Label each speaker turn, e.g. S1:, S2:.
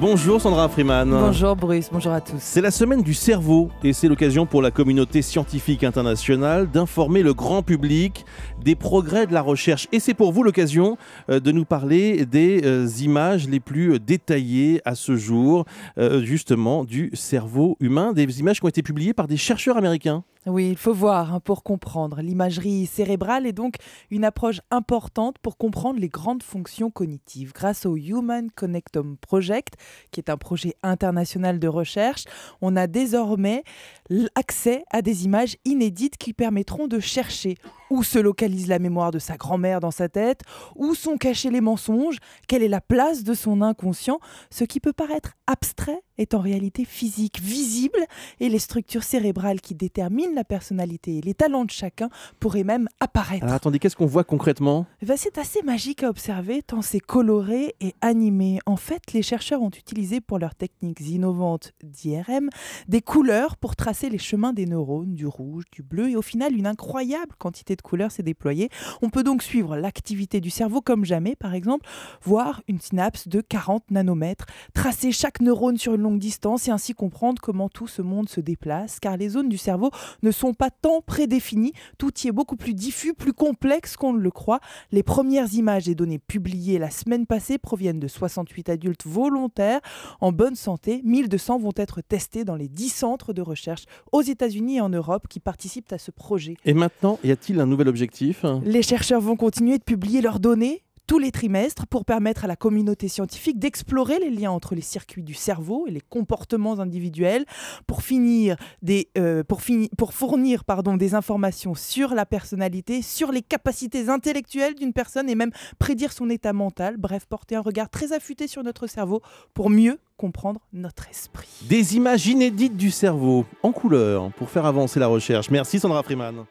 S1: Bonjour Sandra Freeman. Bonjour
S2: Bruce, bonjour à tous.
S1: C'est la semaine du cerveau et c'est l'occasion pour la communauté scientifique internationale d'informer le grand public des progrès de la recherche. Et c'est pour vous l'occasion euh, de nous parler des euh, images les plus détaillées à ce jour, euh, justement, du cerveau humain, des images qui ont été publiées par des chercheurs américains.
S2: Oui, il faut voir hein, pour comprendre. L'imagerie cérébrale est donc une approche importante pour comprendre les grandes fonctions cognitives. Grâce au Human Connectome Project, qui est un projet international de recherche, on a désormais accès à des images inédites qui permettront de chercher où se localise la mémoire de sa grand-mère dans sa tête, où sont cachés les mensonges, quelle est la place de son inconscient, ce qui peut paraître abstrait est en réalité physique, visible, et les structures cérébrales qui déterminent la personnalité et les talents de chacun pourraient même apparaître.
S1: Alors ah, attendez, qu'est-ce qu'on voit concrètement
S2: eh ben, C'est assez magique à observer, tant c'est coloré et animé. En fait, les chercheurs ont utilisé pour leurs techniques innovantes d'IRM des couleurs pour tracer les chemins des neurones, du rouge, du bleu, et au final, une incroyable quantité de couleurs s'est déployée. On peut donc suivre l'activité du cerveau comme jamais, par exemple, voir une synapse de 40 nanomètres, tracer chaque neurone sur une longue distance et ainsi comprendre comment tout ce monde se déplace, car les zones du cerveau ne sont pas tant prédéfinies, tout y est beaucoup plus diffus, plus complexe qu'on le croit. Les premières images et données publiées la semaine passée proviennent de 68 adultes volontaires en bonne santé. 1200 vont être testés dans les 10 centres de recherche aux États-Unis et en Europe qui participent à ce projet.
S1: Et maintenant, y a-t-il un nouvel objectif Les
S2: chercheurs vont continuer de publier leurs données tous les trimestres pour permettre à la communauté scientifique d'explorer les liens entre les circuits du cerveau et les comportements individuels pour, finir des, euh, pour, pour fournir pardon, des informations sur la personnalité, sur les capacités intellectuelles d'une personne et même prédire son état mental. Bref, porter un regard très affûté sur notre cerveau pour mieux comprendre notre esprit.
S1: Des images inédites du cerveau en couleur pour faire avancer la recherche. Merci Sandra Freeman.